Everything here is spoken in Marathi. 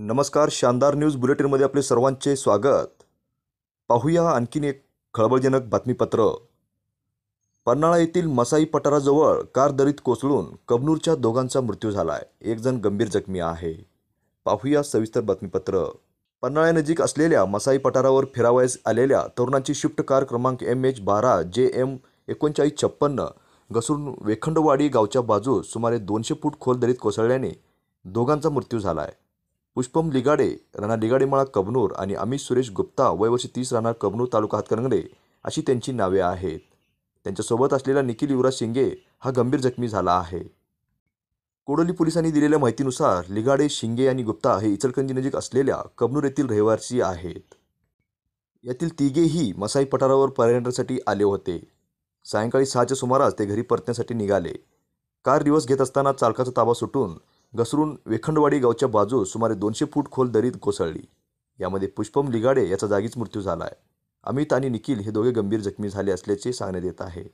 नमस्कार शानदार न्यूज बुलेटिनमध्ये आपले सर्वांचे स्वागत पाहूया आणखीन एक खळबळजनक बातमीपत्र पन्हाळा येथील मसाई पठाराजवळ कार दरीत कोसळून कबनूरच्या दोघांचा मृत्यू झाला आहे एक जण गंभीर जखमी आहे पाहूया सविस्तर बातमीपत्र पन्हाळ्यानजीक असलेल्या मसाई पठारावर फिरावयास आलेल्या तरुणांची शिफ्ट कार क्रमांक एम एच बारा जे एम एकोणचाळीस छप्पन्न घसरून वेखंडवाडी गावच्या बाजूस सुमारे दोनशे फूट खोल दरीत कोसळल्याने दोघांचा मृत्यू झाला आहे पुष्पम लिगाडे राणा लिगाडेमाळा कबनूर आणि अमित सुरेश गुप्ता वयवर्षी तीस राणा कबनूर तालुका हातकरंगडे अशी त्यांची नावे आहेत त्यांच्यासोबत असलेला निखिल युवराज शिंगे हा गंभीर जखमी झाला आहे कोडोली पोलिसांनी दिलेल्या माहितीनुसार लिगाडे शिंगे आणि गुप्ता हे इचलकंजी नजीक असलेल्या कबनूर येथील रहिवासी आहेत यातील तिघेही मसाई पठारावर पर्यटनासाठी आले होते सायंकाळी सहाच्या सुमारास ते घरी परतण्यासाठी निघाले कार रिवर्स घेत असताना चालकाचा ताबा सुटून घसरून वेखंडवाडी गावच्या बाजू सुमारे दोनशे फूट खोल दरीत कोसळली यामध्ये पुष्पम लिगाडे याचा जागीच मृत्यू झाला आहे अमित आणि निखिल हे दोघे गंभीर जखमी झाले असल्याचे सांगण्यात येत आहे